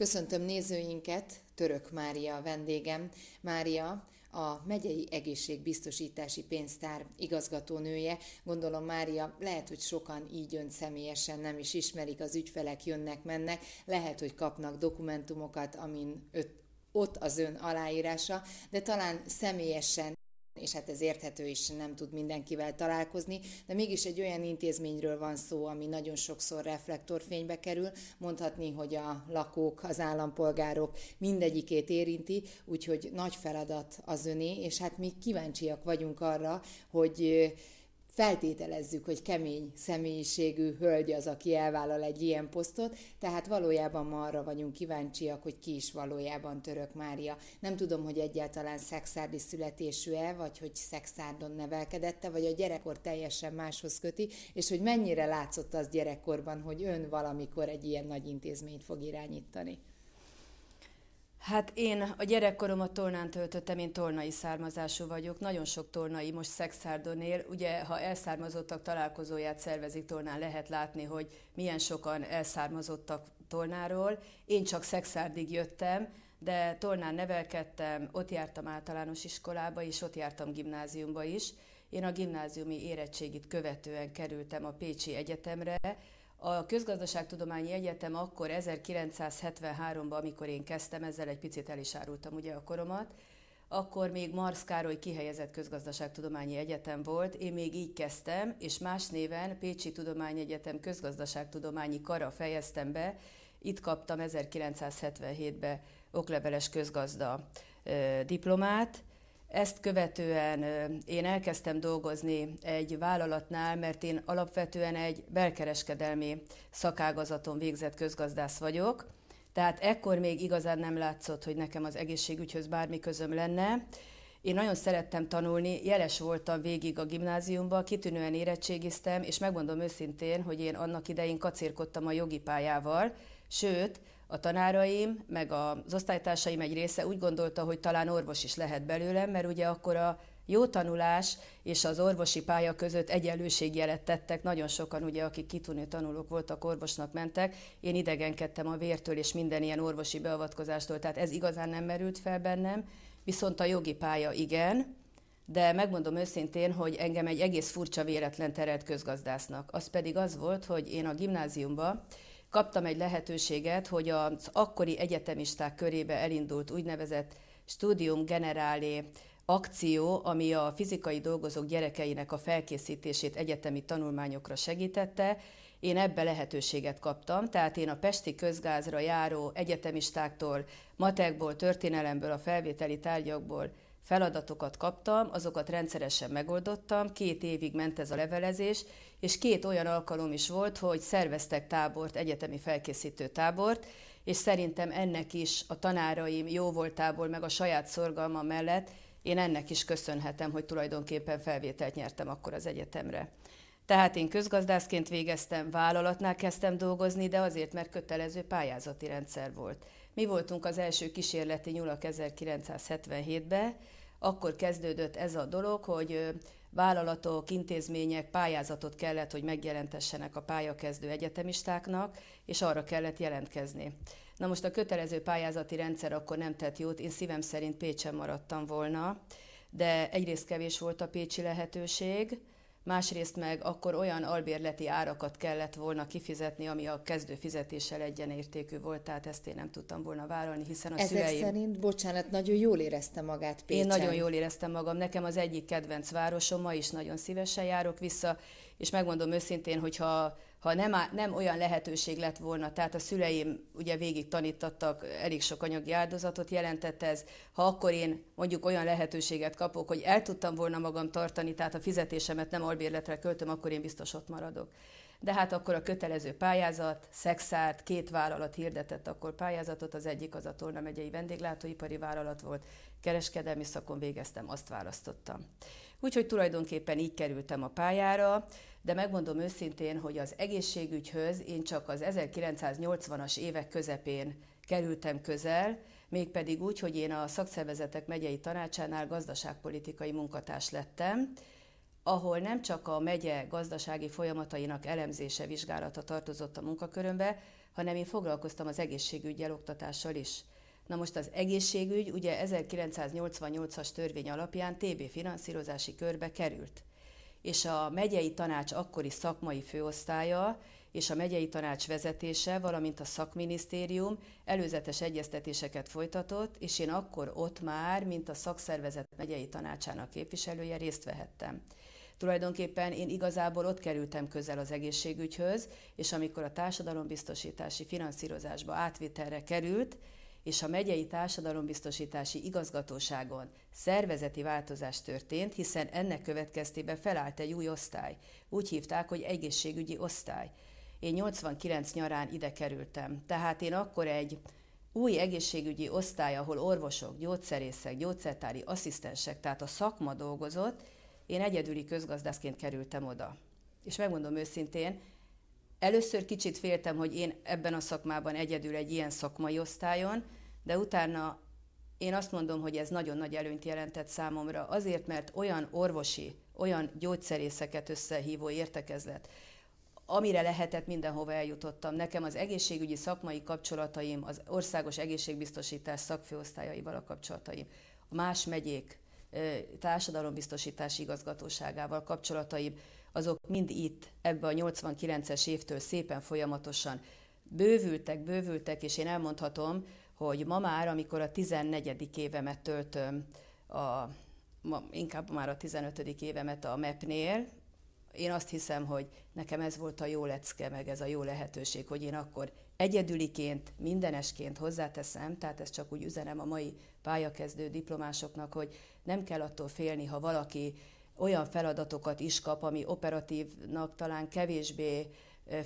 Köszöntöm nézőinket, Török Mária vendégem. Mária, a megyei egészségbiztosítási pénztár igazgatónője. Gondolom, Mária, lehet, hogy sokan így ön személyesen nem is ismerik, az ügyfelek jönnek-mennek, lehet, hogy kapnak dokumentumokat, amin öt, ott az ön aláírása, de talán személyesen és hát ez érthető is, nem tud mindenkivel találkozni, de mégis egy olyan intézményről van szó, ami nagyon sokszor reflektorfénybe kerül, mondhatni, hogy a lakók, az állampolgárok mindegyikét érinti, úgyhogy nagy feladat az öné, és hát mi kíváncsiak vagyunk arra, hogy feltételezzük, hogy kemény személyiségű hölgy az, aki elvállal egy ilyen posztot, tehát valójában ma arra vagyunk kíváncsiak, hogy ki is valójában török Mária. Nem tudom, hogy egyáltalán szexárdi születésű-e, vagy hogy szexárdon nevelkedette, vagy a gyerekkor teljesen máshoz köti, és hogy mennyire látszott az gyerekkorban, hogy ön valamikor egy ilyen nagy intézményt fog irányítani. Hát én a gyerekkoromat tornán töltöttem, én tornai származású vagyok. Nagyon sok tornai most Szexárdon él. Ugye, ha elszármazottak találkozóját szervezik tornán, lehet látni, hogy milyen sokan elszármazottak tornáról. Én csak Szexárdig jöttem, de tornán nevelkedtem, ott jártam általános iskolába, és ott jártam gimnáziumba is. Én a gimnáziumi érettségit követően kerültem a Pécsi Egyetemre, a Közgazdaságtudományi Egyetem akkor 1973-ban, amikor én kezdtem, ezzel egy picit el is árultam ugye a koromat, akkor még Marsz Károly kihelyezett közgazdaságtudományi egyetem volt, én még így kezdtem, és más néven Pécsi Tudományegyetem közgazdaságtudományi kara fejeztem be, itt kaptam 1977-ben okleveles közgazda diplomát, ezt követően én elkezdtem dolgozni egy vállalatnál, mert én alapvetően egy belkereskedelmi szakágazaton végzett közgazdász vagyok, tehát ekkor még igazán nem látszott, hogy nekem az egészségügyhöz bármi közöm lenne. Én nagyon szerettem tanulni, jeles voltam végig a gimnáziumban, kitűnően érettségiztem, és megmondom őszintén, hogy én annak idején kacérkodtam a jogi pályával, sőt, a tanáraim, meg az osztálytársaim egy része úgy gondolta, hogy talán orvos is lehet belőlem, mert ugye akkor a jó tanulás és az orvosi pálya között egyenlőségjelet tettek. Nagyon sokan, ugye, akik kitűnő tanulók voltak, orvosnak mentek. Én idegenkedtem a vértől és minden ilyen orvosi beavatkozástól, tehát ez igazán nem merült fel bennem. Viszont a jogi pálya igen, de megmondom őszintén, hogy engem egy egész furcsa véletlen terelt közgazdásznak. Az pedig az volt, hogy én a gimnáziumba kaptam egy lehetőséget, hogy az akkori egyetemisták körébe elindult úgynevezett Studium Generale akció, ami a fizikai dolgozók gyerekeinek a felkészítését egyetemi tanulmányokra segítette, én ebbe lehetőséget kaptam, tehát én a Pesti közgázra járó egyetemistáktól, matekból, történelemből, a felvételi tárgyakból feladatokat kaptam, azokat rendszeresen megoldottam, két évig ment ez a levelezés, és két olyan alkalom is volt, hogy szerveztek tábort, egyetemi felkészítő tábort, és szerintem ennek is a tanáraim jó voltából, meg a saját szorgalma mellett én ennek is köszönhetem, hogy tulajdonképpen felvételt nyertem akkor az egyetemre. Tehát én közgazdászként végeztem, vállalatnál kezdtem dolgozni, de azért, mert kötelező pályázati rendszer volt. Mi voltunk az első kísérleti nyulak 1977-ben, akkor kezdődött ez a dolog, hogy vállalatok, intézmények pályázatot kellett, hogy megjelentessenek a pályakezdő egyetemistáknak, és arra kellett jelentkezni. Na most a kötelező pályázati rendszer akkor nem tett jót, én szívem szerint Pécsen maradtam volna, de egyrészt kevés volt a pécsi lehetőség, másrészt meg akkor olyan albérleti árakat kellett volna kifizetni, ami a kezdő fizetéssel egyenértékű volt, tehát ezt én nem tudtam volna vállalni, hiszen a Ezek szüleim... szerint, bocsánat, nagyon jól érezte magát Pécsen. Én nagyon jól éreztem magam, nekem az egyik kedvenc városom, ma is nagyon szívesen járok vissza, és megmondom őszintén, hogyha ha nem, á, nem olyan lehetőség lett volna, tehát a szüleim ugye végig tanítattak elég sok anyagi áldozatot, jelentett ez, ha akkor én mondjuk olyan lehetőséget kapok, hogy el tudtam volna magam tartani, tehát a fizetésemet nem albérletre költöm, akkor én biztos ott maradok. De hát akkor a kötelező pályázat, Szexárt, két vállalat hirdetett akkor pályázatot, az egyik az a Torna megyei vendéglátóipari vállalat volt, kereskedelmi szakon végeztem, azt választottam. Úgyhogy tulajdonképpen így kerültem a pályára, de megmondom őszintén, hogy az egészségügyhöz én csak az 1980-as évek közepén kerültem közel, mégpedig úgy, hogy én a szakszervezetek megyei tanácsánál gazdaságpolitikai munkatárs lettem, ahol nem csak a megye gazdasági folyamatainak elemzése, vizsgálata tartozott a munkakörömbe, hanem én foglalkoztam az egészségügyel, oktatással is. Na most az egészségügy ugye 1988-as törvény alapján TB finanszírozási körbe került és a megyei tanács akkori szakmai főosztálya és a megyei tanács vezetése, valamint a szakminisztérium előzetes egyeztetéseket folytatott, és én akkor ott már, mint a szakszervezet megyei tanácsának képviselője részt vehettem. Tulajdonképpen én igazából ott kerültem közel az egészségügyhöz, és amikor a társadalombiztosítási finanszírozásba átvitelre került, és a megyei társadalombiztosítási igazgatóságon szervezeti változás történt, hiszen ennek következtében felállt egy új osztály. Úgy hívták, hogy egészségügyi osztály. Én 89 nyarán ide kerültem. Tehát én akkor egy új egészségügyi osztály, ahol orvosok, gyógyszerészek, gyógyszertári asszisztensek, tehát a szakma dolgozott, én egyedüli közgazdászként kerültem oda. És megmondom őszintén, Először kicsit féltem, hogy én ebben a szakmában egyedül egy ilyen szakmai osztályon, de utána én azt mondom, hogy ez nagyon nagy előnyt jelentett számomra, azért, mert olyan orvosi, olyan gyógyszerészeket összehívó értekezlet, amire lehetett, mindenhova eljutottam. Nekem az egészségügyi szakmai kapcsolataim, az országos egészségbiztosítás szakfőosztályaival a kapcsolataim, a más megyék társadalombiztosítási igazgatóságával kapcsolataim, azok mind itt, ebbe a 89-es évtől szépen folyamatosan bővültek, bővültek, és én elmondhatom, hogy ma már, amikor a 14. évemet töltöm, a, ma, inkább már a 15. évemet a MEP-nél, én azt hiszem, hogy nekem ez volt a jó lecke, meg ez a jó lehetőség, hogy én akkor egyedüliként, mindenesként hozzáteszem, tehát ezt csak úgy üzenem a mai pályakezdő diplomásoknak, hogy nem kell attól félni, ha valaki olyan feladatokat is kap, ami operatívnak talán kevésbé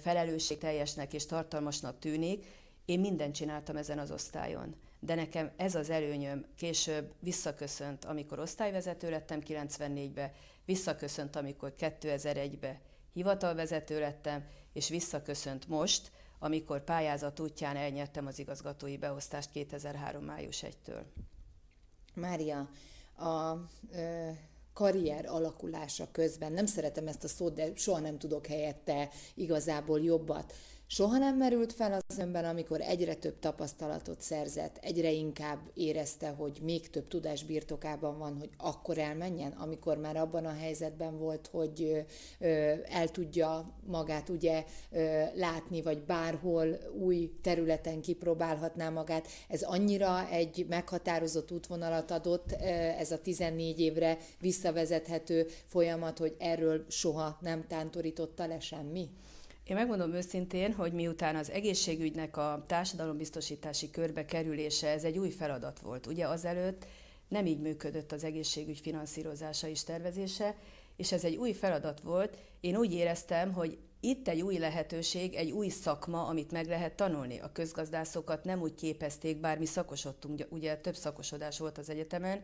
felelősségteljesnek és tartalmasnak tűnik. Én mindent csináltam ezen az osztályon, de nekem ez az előnyöm később visszaköszönt, amikor osztályvezető lettem 94-be, visszaköszönt, amikor 2001-be hivatalvezető lettem, és visszaköszönt most, amikor pályázat útján elnyertem az igazgatói beosztást 2003. május 1-től. Mária, a ö, karrier alakulása közben, nem szeretem ezt a szót, de soha nem tudok helyette igazából jobbat, Soha nem merült fel az önben, amikor egyre több tapasztalatot szerzett, egyre inkább érezte, hogy még több tudás birtokában van, hogy akkor elmenjen, amikor már abban a helyzetben volt, hogy el tudja magát ugye látni, vagy bárhol új területen kipróbálhatná magát. Ez annyira egy meghatározott útvonalat adott, ez a 14 évre visszavezethető folyamat, hogy erről soha nem tántorította le semmi. Én megmondom őszintén, hogy miután az egészségügynek a társadalombiztosítási körbe kerülése, ez egy új feladat volt. Ugye azelőtt nem így működött az egészségügy finanszírozása és tervezése, és ez egy új feladat volt. Én úgy éreztem, hogy itt egy új lehetőség, egy új szakma, amit meg lehet tanulni. A közgazdászokat nem úgy képezték, bár mi szakosodtunk, ugye több szakosodás volt az egyetemen,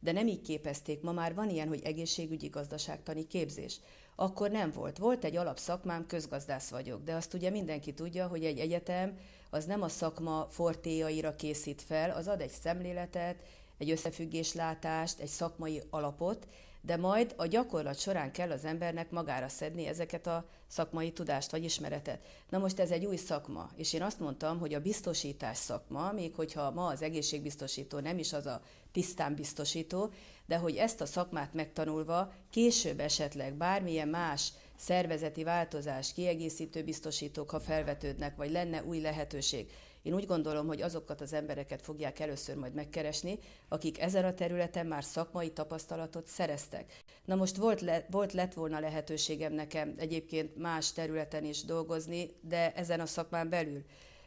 de nem így képezték. Ma már van ilyen, hogy egészségügyi gazdaságtani képzés. Akkor nem volt. Volt egy alapszakmám, közgazdász vagyok, de azt ugye mindenki tudja, hogy egy egyetem az nem a szakma fortéjaira készít fel, az ad egy szemléletet, egy összefüggéslátást, egy szakmai alapot, de majd a gyakorlat során kell az embernek magára szedni ezeket a szakmai tudást vagy ismeretet. Na most ez egy új szakma, és én azt mondtam, hogy a biztosítás szakma, még hogyha ma az egészségbiztosító nem is az a tisztán biztosító, de hogy ezt a szakmát megtanulva később esetleg bármilyen más szervezeti változás, kiegészítő biztosítók, ha felvetődnek, vagy lenne új lehetőség, én úgy gondolom, hogy azokat az embereket fogják először majd megkeresni, akik ezen a területen már szakmai tapasztalatot szereztek. Na most volt, le, volt lett volna lehetőségem nekem egyébként más területen is dolgozni, de ezen a szakmán belül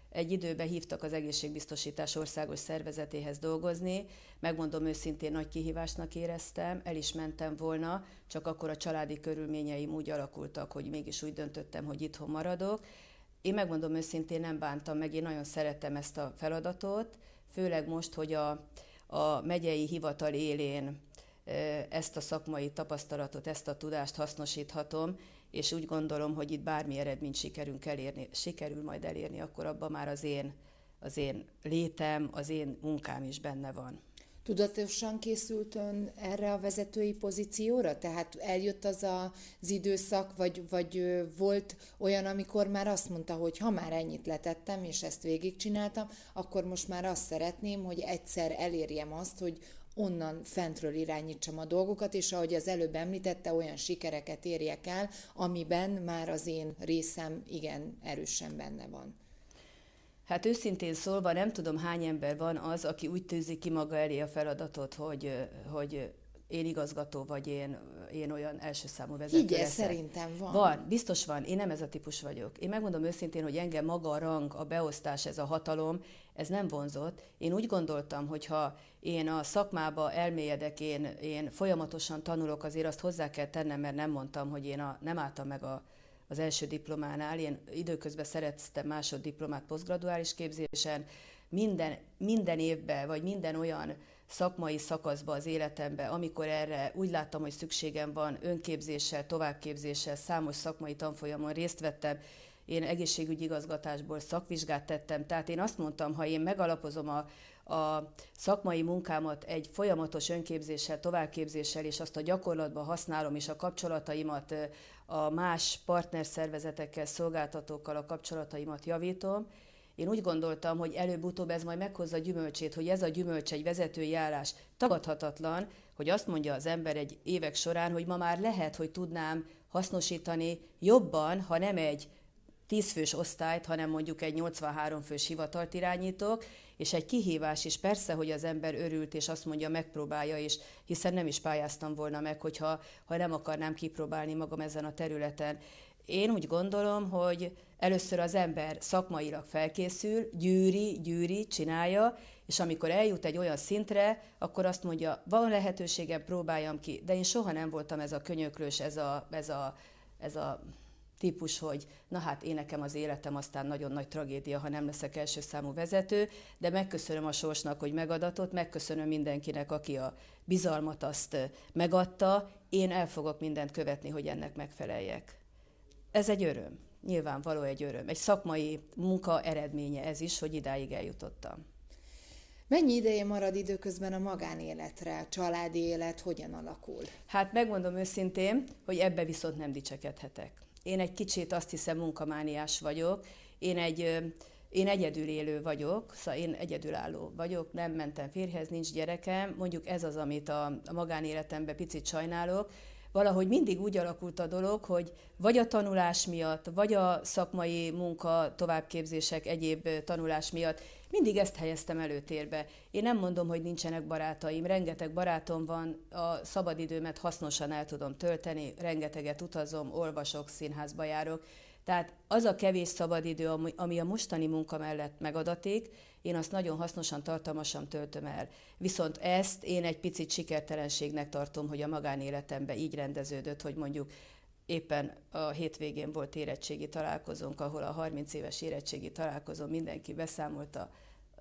egy időben hívtak az Egészségbiztosítás Országos Szervezetéhez dolgozni. Megmondom őszintén, nagy kihívásnak éreztem, el is mentem volna, csak akkor a családi körülményeim úgy alakultak, hogy mégis úgy döntöttem, hogy itthon maradok, én megmondom őszintén, nem bántam meg, én nagyon szeretem ezt a feladatot, főleg most, hogy a, a megyei hivatal élén ezt a szakmai tapasztalatot, ezt a tudást hasznosíthatom, és úgy gondolom, hogy itt bármi eredményt sikerünk elérni, sikerül majd elérni, akkor abban már az én, az én létem, az én munkám is benne van. Tudatosan készült ön erre a vezetői pozícióra? Tehát eljött az az időszak, vagy, vagy volt olyan, amikor már azt mondta, hogy ha már ennyit letettem, és ezt végigcsináltam, akkor most már azt szeretném, hogy egyszer elérjem azt, hogy onnan fentről irányítsam a dolgokat, és ahogy az előbb említette, olyan sikereket érjek el, amiben már az én részem igen erősen benne van. Hát őszintén szólva nem tudom hány ember van az, aki úgy tűzi ki maga elé a feladatot, hogy, hogy én igazgató vagy én, én olyan első számú vezető Igen, leszek. szerintem van. Van, biztos van. Én nem ez a típus vagyok. Én megmondom őszintén, hogy engem maga a rang, a beosztás, ez a hatalom, ez nem vonzott. Én úgy gondoltam, hogy ha én a szakmába elmélyedek, én, én folyamatosan tanulok, azért azt hozzá kell tennem, mert nem mondtam, hogy én a, nem álltam meg a az első diplománál, én időközben szereztem másoddiplomát posztgraduális képzésen, minden, minden évben, vagy minden olyan szakmai szakaszba az életembe, amikor erre úgy láttam, hogy szükségem van önképzéssel, továbbképzéssel, számos szakmai tanfolyamon részt vettem, én egészségügyi igazgatásból szakvizsgát tettem, tehát én azt mondtam, ha én megalapozom a, a szakmai munkámat egy folyamatos önképzéssel, továbbképzéssel, és azt a gyakorlatban használom, és a kapcsolataimat a más partnerszervezetekkel, szolgáltatókkal a kapcsolataimat javítom, én úgy gondoltam, hogy előbb-utóbb ez majd meghozza a gyümölcsét, hogy ez a gyümölcs egy vezetői állás. Tagadhatatlan, hogy azt mondja az ember egy évek során, hogy ma már lehet, hogy tudnám hasznosítani jobban, ha nem egy 10 fős osztályt, hanem mondjuk egy 83 fős hivatalt irányítok, és egy kihívás is persze, hogy az ember örült, és azt mondja, megpróbálja is, hiszen nem is pályáztam volna meg, hogyha ha nem akarnám kipróbálni magam ezen a területen. Én úgy gondolom, hogy először az ember szakmailag felkészül, gyűri, gyűri, csinálja, és amikor eljut egy olyan szintre, akkor azt mondja, van lehetőségem, próbáljam ki. De én soha nem voltam ez a könyöklős, ez a, ez a, ez a típus, hogy na hát én nekem az életem aztán nagyon nagy tragédia, ha nem leszek első számú vezető, de megköszönöm a sorsnak, hogy megadatott, megköszönöm mindenkinek, aki a bizalmat azt megadta, én el fogok mindent követni, hogy ennek megfeleljek. Ez egy öröm, nyilvánvaló egy öröm, egy szakmai munka eredménye ez is, hogy idáig eljutottam. Mennyi ideje marad időközben a magánéletre, a családi élet hogyan alakul? Hát megmondom őszintén, hogy ebbe viszont nem dicsekedhetek. Én egy kicsit azt hiszem munkamániás vagyok, én egy én egyedül élő vagyok, szóval én egyedülálló vagyok, nem mentem férhez, nincs gyerekem, mondjuk ez az, amit a, a magánéletemben picit sajnálok, valahogy mindig úgy alakult a dolog, hogy vagy a tanulás miatt, vagy a szakmai munka, továbbképzések, egyéb tanulás miatt mindig ezt helyeztem előtérbe. Én nem mondom, hogy nincsenek barátaim, rengeteg barátom van, a szabadidőmet hasznosan el tudom tölteni, rengeteget utazom, olvasok, színházba járok. Tehát az a kevés szabadidő, ami a mostani munka mellett megadatik, én azt nagyon hasznosan, tartalmasan töltöm el. Viszont ezt én egy picit sikertelenségnek tartom, hogy a magánéletembe így rendeződött, hogy mondjuk éppen a hétvégén volt érettségi találkozónk, ahol a 30 éves érettségi találkozón mindenki beszámolt a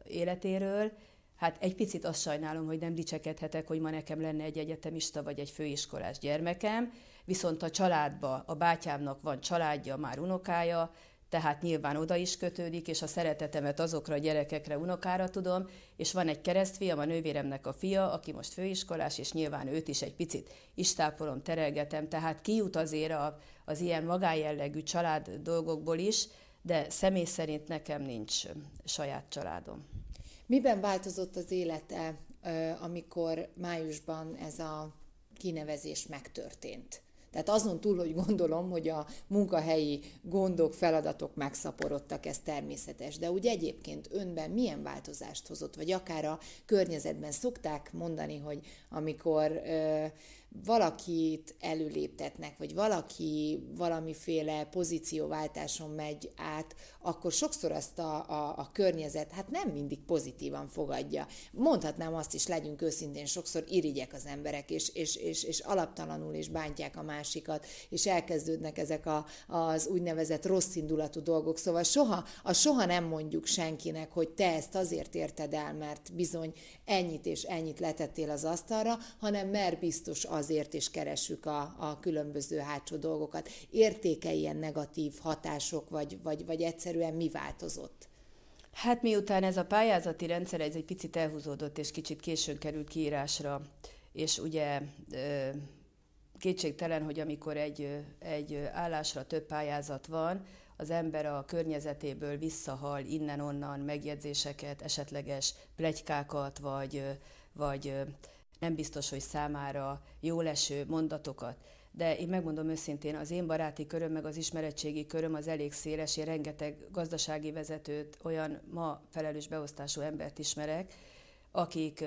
életéről, Hát egy picit azt sajnálom, hogy nem dicsekedhetek, hogy ma nekem lenne egy egyetemista vagy egy főiskolás gyermekem, viszont a családba, a bátyámnak van családja, már unokája, tehát nyilván oda is kötődik, és a szeretetemet azokra a gyerekekre, unokára tudom, és van egy keresztfiam, a nővéremnek a fia, aki most főiskolás, és nyilván őt is egy picit istápolom, terelgetem, tehát kijut azért a, az ilyen magájellegű család dolgokból is, de személy szerint nekem nincs saját családom. Miben változott az élete, amikor májusban ez a kinevezés megtörtént? Tehát azon túl, hogy gondolom, hogy a munkahelyi gondok, feladatok megszaporodtak, ez természetes. De úgy egyébként önben milyen változást hozott, vagy akár a környezetben szokták mondani, hogy amikor ö, valakit előléptetnek, vagy valaki valamiféle pozícióváltáson megy át, akkor sokszor azt a, a, a környezet hát nem mindig pozitívan fogadja. Mondhatnám azt is, legyünk őszintén, sokszor irigyek az emberek, és, és, és, és alaptalanul is bántják a másikat, és elkezdődnek ezek a, az úgynevezett rossz indulatú dolgok. Szóval soha, a soha nem mondjuk senkinek, hogy te ezt azért érted el, mert bizony ennyit és ennyit letettél az asztalra, hanem mert biztos az azért is keresük a, a különböző hátsó dolgokat. Értéke ilyen negatív hatások, vagy, vagy, vagy egyszerűen mi változott? Hát miután ez a pályázati rendszer ez egy picit elhúzódott, és kicsit későn került kiírásra, és ugye kétségtelen, hogy amikor egy, egy állásra több pályázat van, az ember a környezetéből visszahal innen-onnan megjegyzéseket, esetleges plegykákat, vagy, vagy nem biztos, hogy számára jóleső mondatokat. De én megmondom őszintén, az én baráti köröm, meg az ismeretségi köröm az elég széles, én rengeteg gazdasági vezetőt, olyan ma felelős beosztású embert ismerek, akik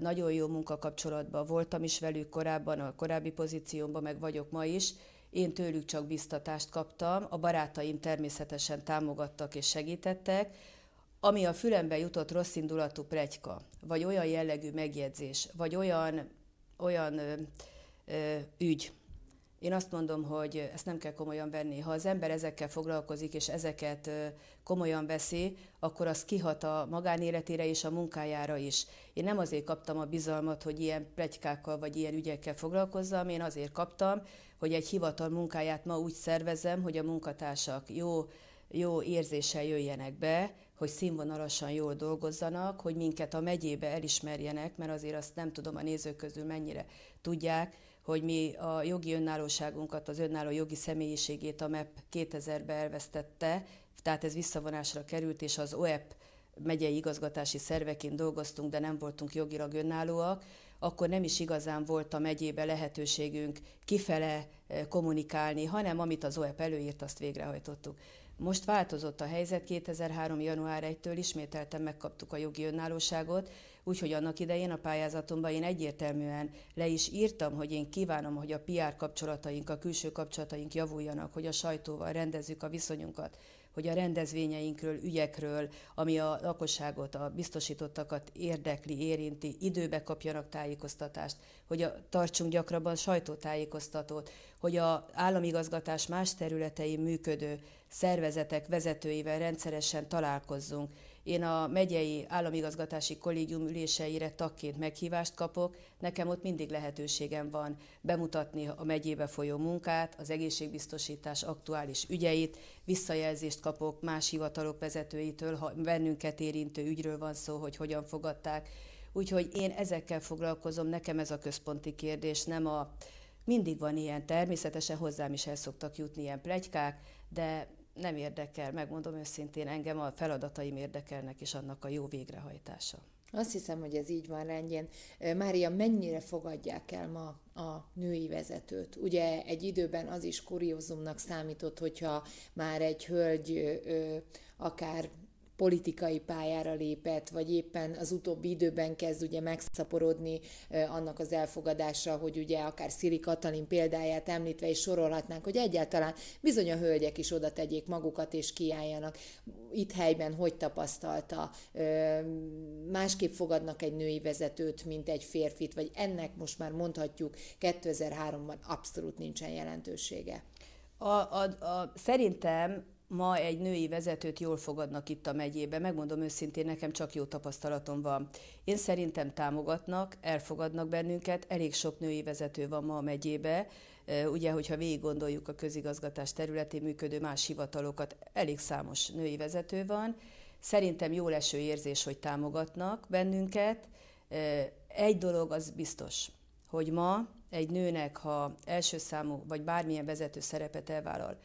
nagyon jó munkakapcsolatban voltam is velük korábban, a korábbi pozíciómban, meg vagyok ma is. Én tőlük csak biztatást kaptam, a barátaim természetesen támogattak és segítettek, ami a fülembe jutott rossz indulatú vagy olyan jellegű megjegyzés, vagy olyan, olyan ö, ö, ügy, én azt mondom, hogy ezt nem kell komolyan venni. Ha az ember ezekkel foglalkozik, és ezeket komolyan veszi, akkor az kihat a magánéletére és a munkájára is. Én nem azért kaptam a bizalmat, hogy ilyen pletykákkal vagy ilyen ügyekkel foglalkozzam, én azért kaptam, hogy egy hivatal munkáját ma úgy szervezem, hogy a munkatársak jó jó érzéssel jöjjenek be, hogy színvonalasan jól dolgozzanak, hogy minket a megyébe elismerjenek, mert azért azt nem tudom a nézők közül mennyire tudják, hogy mi a jogi önállóságunkat, az önálló jogi személyiségét a MEP 2000-ben elvesztette, tehát ez visszavonásra került, és az OEP megyei igazgatási szerveként dolgoztunk, de nem voltunk jogilag önállóak, akkor nem is igazán volt a megyébe lehetőségünk kifele eh, kommunikálni, hanem amit az OEP előírt, azt végrehajtottuk. Most változott a helyzet, 2003. január 1-től ismételten megkaptuk a jogi önállóságot, úgyhogy annak idején a pályázatomban én egyértelműen le is írtam, hogy én kívánom, hogy a PR kapcsolataink, a külső kapcsolataink javuljanak, hogy a sajtóval rendezzük a viszonyunkat, hogy a rendezvényeinkről, ügyekről, ami a lakosságot, a biztosítottakat érdekli, érinti, időbe kapjanak tájékoztatást, hogy a, tartsunk gyakrabban sajtótájékoztatót, hogy a államigazgatás más területein működő szervezetek vezetőivel rendszeresen találkozzunk. Én a megyei államigazgatási kollégium üléseire tagként meghívást kapok, nekem ott mindig lehetőségem van bemutatni a megyébe folyó munkát, az egészségbiztosítás aktuális ügyeit, visszajelzést kapok más hivatalok vezetőitől, ha bennünket érintő ügyről van szó, hogy hogyan fogadták. Úgyhogy én ezekkel foglalkozom, nekem ez a központi kérdés, nem a mindig van ilyen, természetesen hozzám is el szoktak jutni ilyen plegykák, de nem érdekel, megmondom őszintén, engem a feladataim érdekelnek, és annak a jó végrehajtása. Azt hiszem, hogy ez így van rendjén. Mária, mennyire fogadják el ma a női vezetőt? Ugye egy időben az is kuriózumnak számított, hogyha már egy hölgy akár politikai pályára lépett, vagy éppen az utóbbi időben kezd ugye megszaporodni annak az elfogadása, hogy ugye akár Szili Katalin példáját említve is sorolhatnánk, hogy egyáltalán bizony a hölgyek is oda tegyék magukat és kiálljanak. Itt helyben hogy tapasztalta? Másképp fogadnak egy női vezetőt, mint egy férfit, vagy ennek most már mondhatjuk 2003-ban abszolút nincsen jelentősége? A, a, a, szerintem ma egy női vezetőt jól fogadnak itt a megyébe. Megmondom őszintén, nekem csak jó tapasztalatom van. Én szerintem támogatnak, elfogadnak bennünket, elég sok női vezető van ma a megyébe. Ugye, hogyha végig gondoljuk a közigazgatás területén működő más hivatalokat, elég számos női vezető van. Szerintem jó leső érzés, hogy támogatnak bennünket. Egy dolog az biztos, hogy ma egy nőnek, ha első számú vagy bármilyen vezető szerepet elvállal,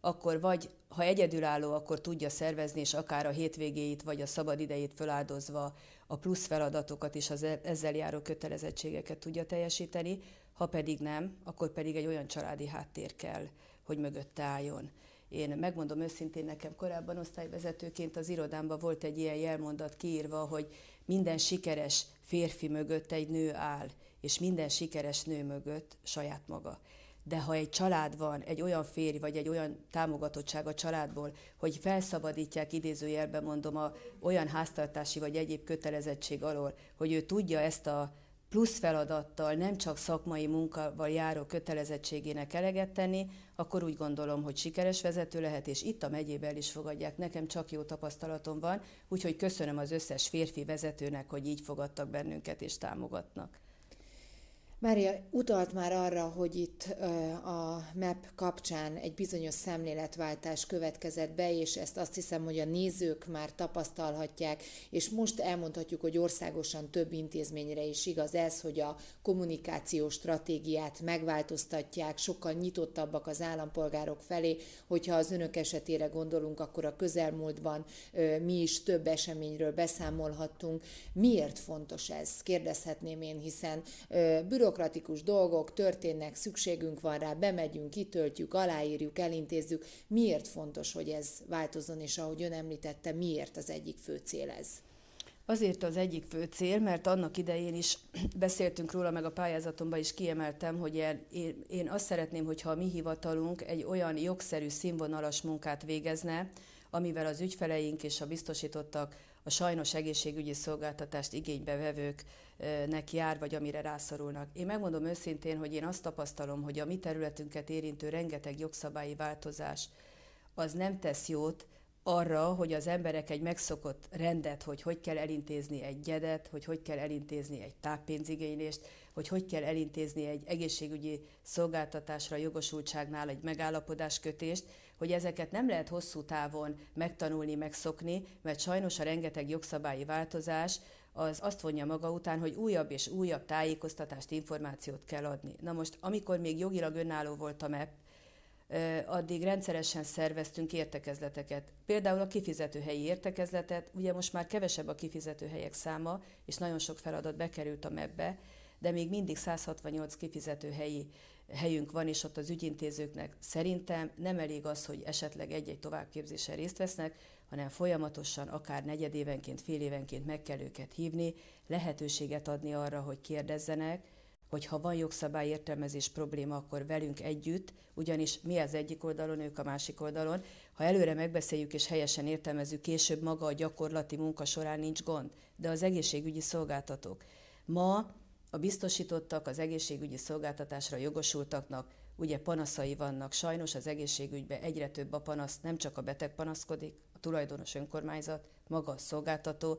akkor vagy, ha egyedülálló, akkor tudja szervezni, és akár a hétvégéit vagy a szabadidejét föláldozva a plusz feladatokat és az e- ezzel járó kötelezettségeket tudja teljesíteni, ha pedig nem, akkor pedig egy olyan családi háttér kell, hogy mögötte álljon. Én megmondom őszintén, nekem korábban osztályvezetőként az irodámban volt egy ilyen jelmondat kiírva, hogy minden sikeres férfi mögött egy nő áll, és minden sikeres nő mögött saját maga de ha egy család van, egy olyan férj vagy egy olyan támogatottság a családból, hogy felszabadítják idézőjelben mondom a olyan háztartási vagy egyéb kötelezettség alól, hogy ő tudja ezt a plusz feladattal, nem csak szakmai munkával járó kötelezettségének eleget tenni, akkor úgy gondolom, hogy sikeres vezető lehet, és itt a megyében is fogadják. Nekem csak jó tapasztalatom van, úgyhogy köszönöm az összes férfi vezetőnek, hogy így fogadtak bennünket és támogatnak. Mária utalt már arra, hogy itt a MEP kapcsán egy bizonyos szemléletváltás következett be, és ezt azt hiszem, hogy a nézők már tapasztalhatják, és most elmondhatjuk, hogy országosan több intézményre is igaz ez, hogy a kommunikációs stratégiát megváltoztatják, sokkal nyitottabbak az állampolgárok felé, hogyha az önök esetére gondolunk, akkor a közelmúltban mi is több eseményről beszámolhattunk. Miért fontos ez? Kérdezhetném én, hiszen bürok bürokratikus dolgok történnek, szükségünk van rá, bemegyünk, kitöltjük, aláírjuk, elintézzük. Miért fontos, hogy ez változzon, és ahogy ön említette, miért az egyik fő cél ez? Azért az egyik fő cél, mert annak idején is beszéltünk róla, meg a pályázatomban is kiemeltem, hogy én, én azt szeretném, hogyha a mi hivatalunk egy olyan jogszerű színvonalas munkát végezne, amivel az ügyfeleink és a biztosítottak a sajnos egészségügyi szolgáltatást igénybe vevőknek jár, vagy amire rászorulnak. Én megmondom őszintén, hogy én azt tapasztalom, hogy a mi területünket érintő rengeteg jogszabályi változás az nem tesz jót arra, hogy az emberek egy megszokott rendet, hogy hogy kell elintézni egy gyedet, hogy hogy kell elintézni egy táppénzigénylést, hogy hogy kell elintézni egy egészségügyi szolgáltatásra jogosultságnál egy megállapodáskötést, hogy ezeket nem lehet hosszú távon megtanulni, megszokni, mert sajnos a rengeteg jogszabályi változás az azt vonja maga után, hogy újabb és újabb tájékoztatást, információt kell adni. Na most, amikor még jogilag önálló volt a e- MEP, addig rendszeresen szerveztünk értekezleteket. Például a kifizetőhelyi értekezletet, ugye most már kevesebb a kifizetőhelyek száma, és nagyon sok feladat bekerült a MEP-be, de még mindig 168 kifizetőhelyi helyünk van, és ott az ügyintézőknek szerintem nem elég az, hogy esetleg egy-egy továbbképzésen részt vesznek, hanem folyamatosan, akár negyedévenként, fél évenként meg kell őket hívni, lehetőséget adni arra, hogy kérdezzenek, hogy ha van jogszabályértelmezés probléma, akkor velünk együtt, ugyanis mi az egyik oldalon, ők a másik oldalon. Ha előre megbeszéljük és helyesen értelmezzük, később maga a gyakorlati munka során nincs gond, de az egészségügyi szolgáltatók. Ma a biztosítottak az egészségügyi szolgáltatásra jogosultaknak ugye panaszai vannak. Sajnos az egészségügyben egyre több a panasz, nem csak a beteg panaszkodik, a tulajdonos önkormányzat, maga a szolgáltató,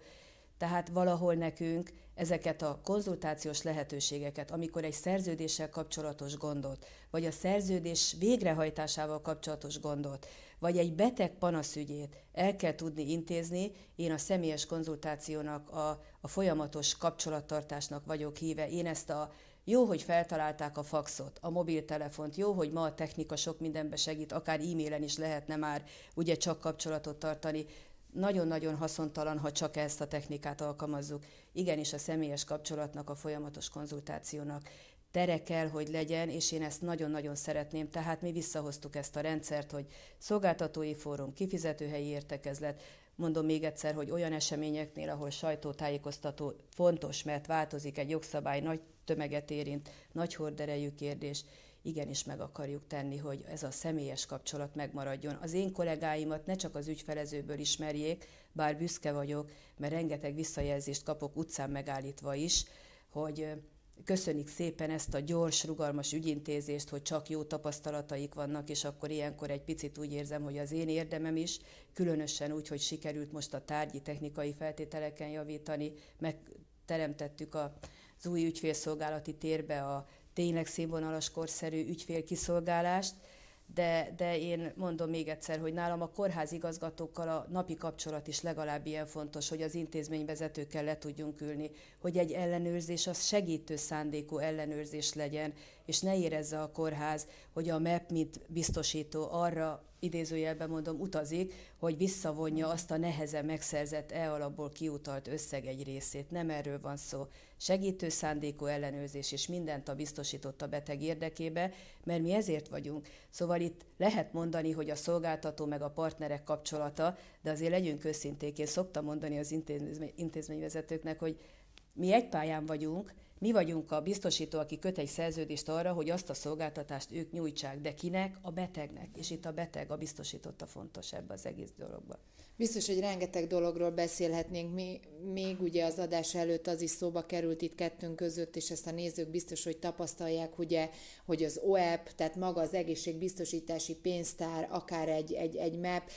tehát valahol nekünk ezeket a konzultációs lehetőségeket, amikor egy szerződéssel kapcsolatos gondot, vagy a szerződés végrehajtásával kapcsolatos gondot, vagy egy beteg panaszügyét el kell tudni intézni, én a személyes konzultációnak, a, a folyamatos kapcsolattartásnak vagyok híve. Én ezt a jó, hogy feltalálták a faxot, a mobiltelefont, jó, hogy ma a technika sok mindenbe segít, akár e-mailen is lehetne már ugye csak kapcsolatot tartani, nagyon-nagyon haszontalan, ha csak ezt a technikát alkalmazzuk. Igenis a személyes kapcsolatnak, a folyamatos konzultációnak tere kell, hogy legyen, és én ezt nagyon-nagyon szeretném. Tehát mi visszahoztuk ezt a rendszert, hogy szolgáltatói fórum, kifizetőhelyi értekezlet, mondom még egyszer, hogy olyan eseményeknél, ahol sajtótájékoztató fontos, mert változik egy jogszabály, nagy tömeget érint, nagy horderejű kérdés, igenis meg akarjuk tenni, hogy ez a személyes kapcsolat megmaradjon. Az én kollégáimat ne csak az ügyfelezőből ismerjék, bár büszke vagyok, mert rengeteg visszajelzést kapok utcán megállítva is, hogy köszönik szépen ezt a gyors, rugalmas ügyintézést, hogy csak jó tapasztalataik vannak, és akkor ilyenkor egy picit úgy érzem, hogy az én érdemem is, különösen úgy, hogy sikerült most a tárgyi technikai feltételeken javítani, megteremtettük az új ügyfélszolgálati térbe a tényleg színvonalas, korszerű ügyfélkiszolgálást, de, de én mondom még egyszer, hogy nálam a kórház igazgatókkal a napi kapcsolat is legalább ilyen fontos, hogy az intézményvezetőkkel le tudjunk ülni, hogy egy ellenőrzés az segítő szándékú ellenőrzés legyen, és ne érezze a kórház, hogy a MEP, mint biztosító arra idézőjelben mondom, utazik, hogy visszavonja azt a nehezen megszerzett e alapból kiutalt összeg egy részét. Nem erről van szó. Segítő szándékú ellenőrzés és mindent a biztosított a beteg érdekébe, mert mi ezért vagyunk. Szóval itt lehet mondani, hogy a szolgáltató meg a partnerek kapcsolata, de azért legyünk őszinték. Én szoktam mondani az intézmény, intézményvezetőknek, hogy mi egy pályán vagyunk, mi vagyunk a biztosító, aki köt egy szerződést arra, hogy azt a szolgáltatást ők nyújtsák, de kinek? A betegnek. És itt a beteg, a biztosította fontos ebbe az egész dologba. Biztos, hogy rengeteg dologról beszélhetnénk. Mi, még ugye az adás előtt az is szóba került itt kettőnk között, és ezt a nézők biztos, hogy tapasztalják, ugye, hogy az OEP, tehát maga az egészségbiztosítási pénztár, akár egy, egy, egy MEP,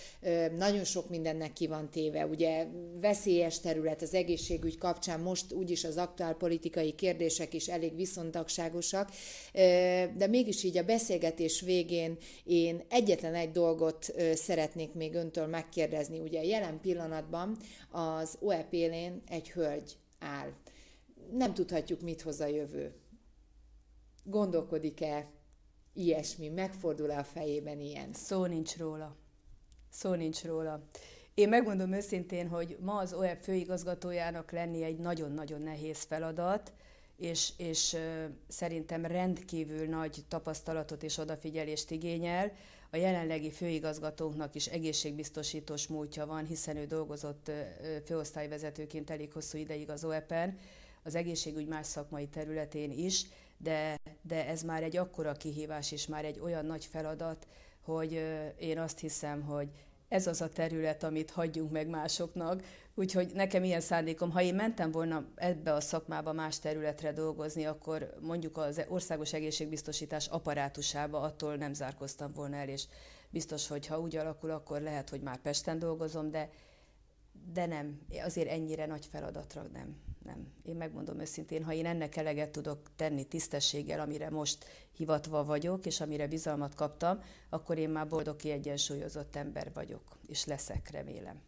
nagyon sok mindennek ki van téve. Ugye veszélyes terület az egészségügy kapcsán, most úgyis az aktuál politikai kérdések is elég viszontagságosak, de mégis így a beszélgetés végén én egyetlen egy dolgot szeretnék még öntől megkérdezni, ugye ugye jelen pillanatban az OEP lén egy hölgy áll. Nem tudhatjuk, mit hoz a jövő. Gondolkodik-e ilyesmi, megfordul-e a fejében ilyen? Szó nincs róla. Szó nincs róla. Én megmondom őszintén, hogy ma az OEP főigazgatójának lenni egy nagyon-nagyon nehéz feladat, és, és szerintem rendkívül nagy tapasztalatot és odafigyelést igényel. A jelenlegi főigazgatónknak is egészségbiztosítós múltja van, hiszen ő dolgozott főosztályvezetőként elég hosszú ideig az OEP-en, az egészségügy más szakmai területén is, de, de ez már egy akkora kihívás és már egy olyan nagy feladat, hogy én azt hiszem, hogy ez az a terület, amit hagyjunk meg másoknak. Úgyhogy nekem ilyen szándékom, ha én mentem volna ebbe a szakmába más területre dolgozni, akkor mondjuk az országos egészségbiztosítás aparátusába attól nem zárkoztam volna el, és biztos, hogy ha úgy alakul, akkor lehet, hogy már Pesten dolgozom, de, de nem, azért ennyire nagy feladatra nem nem. Én megmondom őszintén, ha én ennek eleget tudok tenni tisztességgel, amire most hivatva vagyok, és amire bizalmat kaptam, akkor én már boldog, kiegyensúlyozott ember vagyok, és leszek, remélem.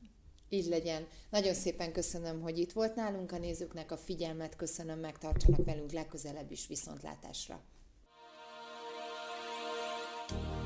Így legyen. Nagyon szépen köszönöm, hogy itt volt nálunk a nézőknek a figyelmet, köszönöm, megtartsanak velünk legközelebb is viszontlátásra. thank you